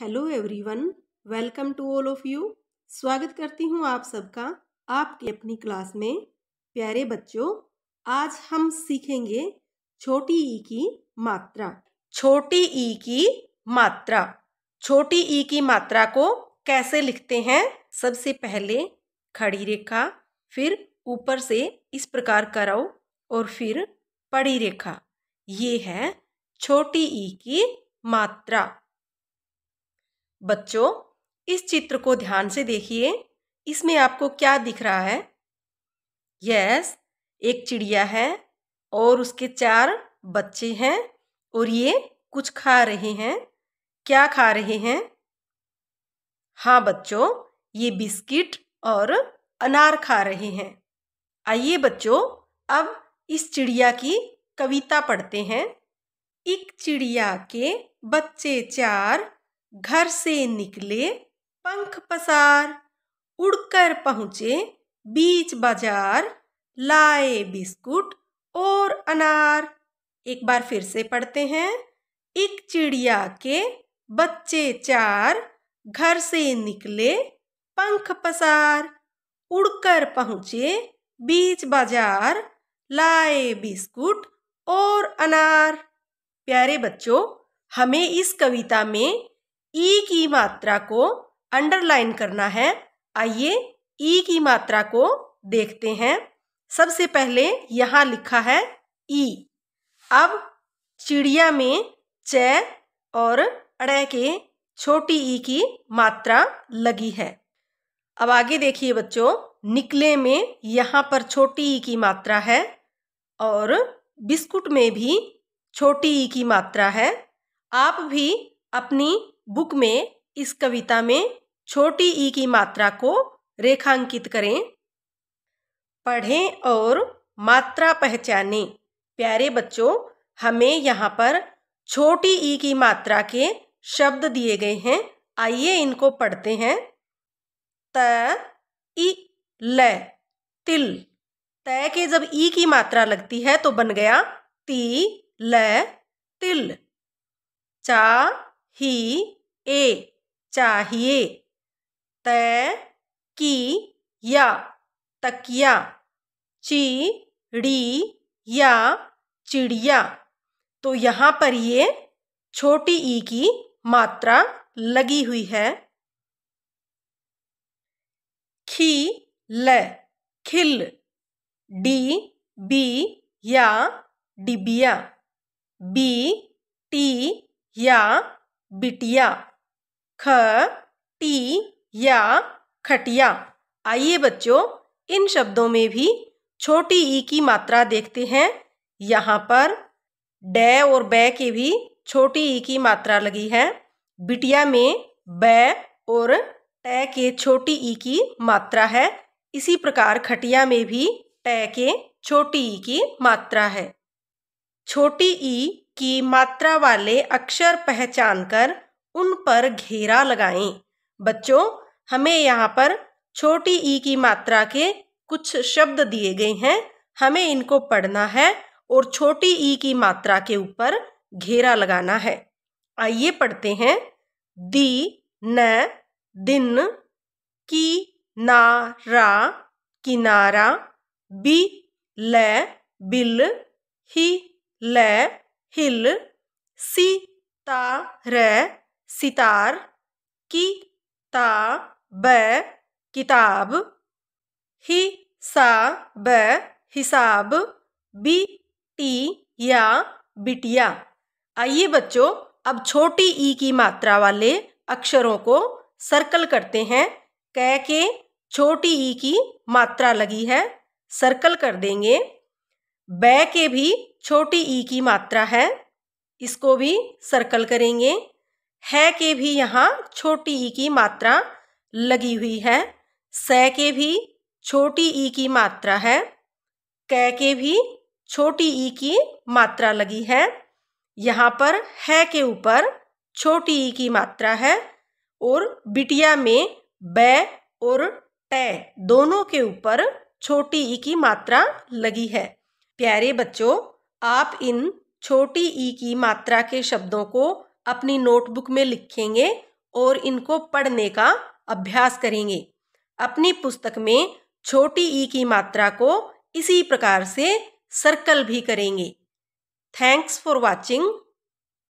Hello everyone welcome to all of you स्वागत करती हूँ आप सबका आपकी अपनी क्लास में प्यारे बच्चों आज हम सीखेंगे छोटी ई की मात्रा छोटी ई की मात्रा छोटी ई की मात्रा को कैसे लिखते हैं सबसे पहले खड़ी रेखा फिर ऊपर से इस प्रकार कराओ और फिर पड़ी रेखा ये है छोटी ई की मात्रा बच्चों इस चित्र को ध्यान से देखिए इसमें आपको क्या दिख रहा है यस एक चिड़िया है और उसके चार बच्चे हैं और ये कुछ खा रहे हैं क्या खा रहे हैं हाँ बच्चों ये बिस्किट और अनार खा रहे हैं आइए बच्चों अब इस चिड़िया की कविता पढ़ते हैं एक चिड़िया के बच्चे चार घर से निकले पंख पसार उड़कर पहुंचे बीच बाजार लाए बिस्कुट और अनार एक बार फिर से पढ़ते हैं एक चिड़िया के बच्चे चार घर से निकले पंख पसार उड़कर पहुंचे बीच बाजार लाए बिस्कुट और अनार प्यारे बच्चों हमें इस कविता में ई e की मात्रा को अंडरलाइन करना है आइए ई e की मात्रा को देखते हैं सबसे पहले यहाँ लिखा है ई e। अब चिड़िया में च और अड़े के छोटी ई की मात्रा लगी है अब आगे देखिए बच्चों निकले में यहाँ पर छोटी ई की मात्रा है और बिस्कुट में भी छोटी ई की मात्रा है आप भी अपनी बुक में इस कविता में छोटी ई की मात्रा को रेखांकित करें पढ़ें और मात्रा पहचाने प्यारे बच्चों हमें यहाँ पर छोटी ई की मात्रा के शब्द दिए गए हैं आइए इनको पढ़ते हैं त ई ल तिल तय के जब ई की मात्रा लगती है तो बन गया ती ल तिल चा ही ए चाहिए तय की या तकिया डी या चिड़िया तो यहाँ पर ये छोटी ई की मात्रा लगी हुई है खी ल खिल डी बी या डिबिया बी टी या बिटिया ख टी या खटिया आइए बच्चों इन शब्दों में भी छोटी ई की मात्रा देखते हैं यहाँ पर डे और बै के भी छोटी ई की मात्रा लगी है बिटिया में ब और टै के छोटी ई की मात्रा है इसी प्रकार खटिया में भी टै के छोटी ई की मात्रा है छोटी ई की मात्रा वाले अक्षर पहचान कर उन पर घेरा लगाएं बच्चों हमें यहाँ पर छोटी ई की मात्रा के कुछ शब्द दिए गए हैं हमें इनको पढ़ना है और छोटी ई की मात्रा के ऊपर घेरा लगाना है आइए पढ़ते हैं दी न दिन की ना रा किनारा बी ल बिल ही ल हिल सी ता र सितार की ता ब किताब ही सा ब हिसाब बी टी या बिटिया आइए बच्चों अब छोटी ई की मात्रा वाले अक्षरों को सर्कल करते हैं कह के छोटी ई की मात्रा लगी है सर्कल कर देंगे ब के भी छोटी ई की मात्रा है इसको भी सर्कल करेंगे है के भी यहाँ छोटी ई की मात्रा लगी हुई है स के भी छोटी ई की मात्रा है क के भी छोटी ई की मात्रा लगी है यहाँ पर है के ऊपर छोटी ई की मात्रा है और बिटिया में ब और ट दोनों के ऊपर छोटी ई की मात्रा लगी है प्यारे बच्चों आप इन छोटी ई की मात्रा के शब्दों को अपनी नोटबुक में लिखेंगे और इनको पढ़ने का अभ्यास करेंगे अपनी पुस्तक में छोटी ई की मात्रा को इसी प्रकार से सर्कल भी करेंगे थैंक्स फॉर वॉचिंग